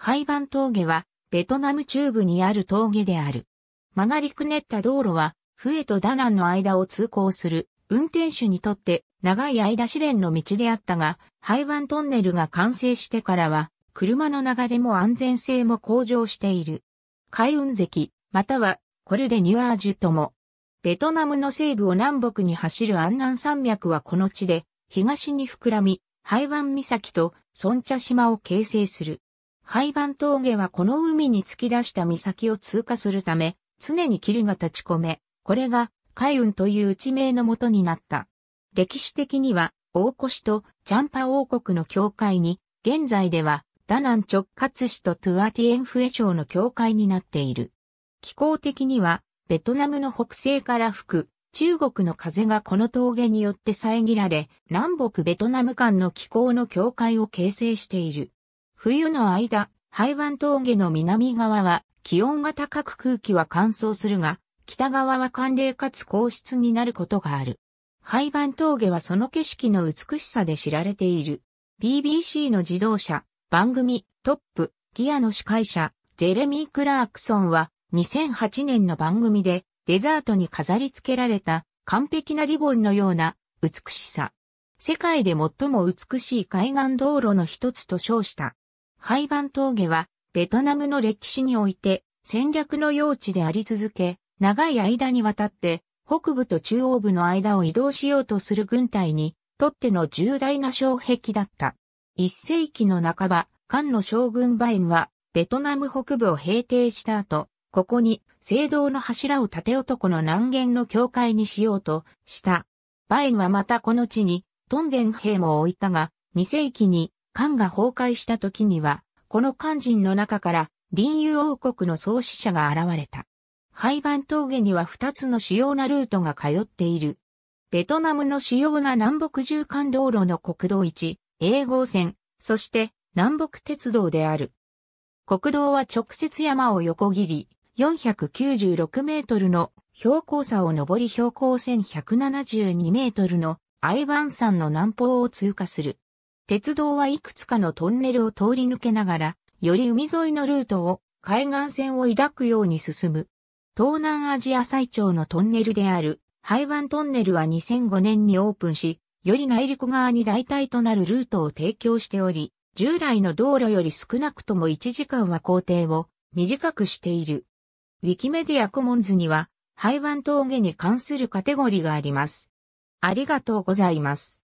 廃盤峠は、ベトナム中部にある峠である。曲がりくねった道路は、フエとダナンの間を通行する、運転手にとって長い間試練の道であったが、廃盤トンネルが完成してからは、車の流れも安全性も向上している。海運石、または、コルデニュアージュとも。ベトナムの西部を南北に走る安南山脈はこの地で、東に膨らみ、ハイワン岬と村茶島を形成する。廃盤峠はこの海に突き出した岬を通過するため、常に霧が立ち込め、これが海運という地名のもとになった。歴史的には、大越とジャンパ王国の境界に、現在では、ダナン直轄市とトゥアティエンフエ省の境界になっている。気候的には、ベトナムの北西から吹く、中国の風がこの峠によって遮られ、南北ベトナム間の気候の境界を形成している。冬の間、廃盤峠の南側は気温が高く空気は乾燥するが、北側は寒冷かつ硬質になることがある。廃盤峠はその景色の美しさで知られている。BBC の自動車、番組、トップ、ギアの司会者、ジェレミー・クラークソンは2008年の番組でデザートに飾り付けられた完璧なリボンのような美しさ。世界で最も美しい海岸道路の一つと称した。廃盤峠は、ベトナムの歴史において戦略の用地であり続け、長い間にわたって北部と中央部の間を移動しようとする軍隊にとっての重大な障壁だった。一世紀の半ば、漢の将軍バエンはベトナム北部を平定した後、ここに聖堂の柱をて男の南限の境界にしようとした。バエンはまたこの地にトンデン兵も置いたが、二世紀に漢が崩壊した時には、この漢人の中から、林遊王国の創始者が現れた。廃盤峠には二つの主要なルートが通っている。ベトナムの主要な南北縦貫道路の国道1、A 号線、そして南北鉄道である。国道は直接山を横切り、496メートルの標高差を上り標高1172メートルのアイバン山の南方を通過する。鉄道はいくつかのトンネルを通り抜けながら、より海沿いのルートを海岸線を抱くように進む。東南アジア最長のトンネルである、ハイントンネルは2005年にオープンし、より内陸側に代替となるルートを提供しており、従来の道路より少なくとも1時間は工程を短くしている。ウィキメディアコモンズには、ハイン峠に関するカテゴリーがあります。ありがとうございます。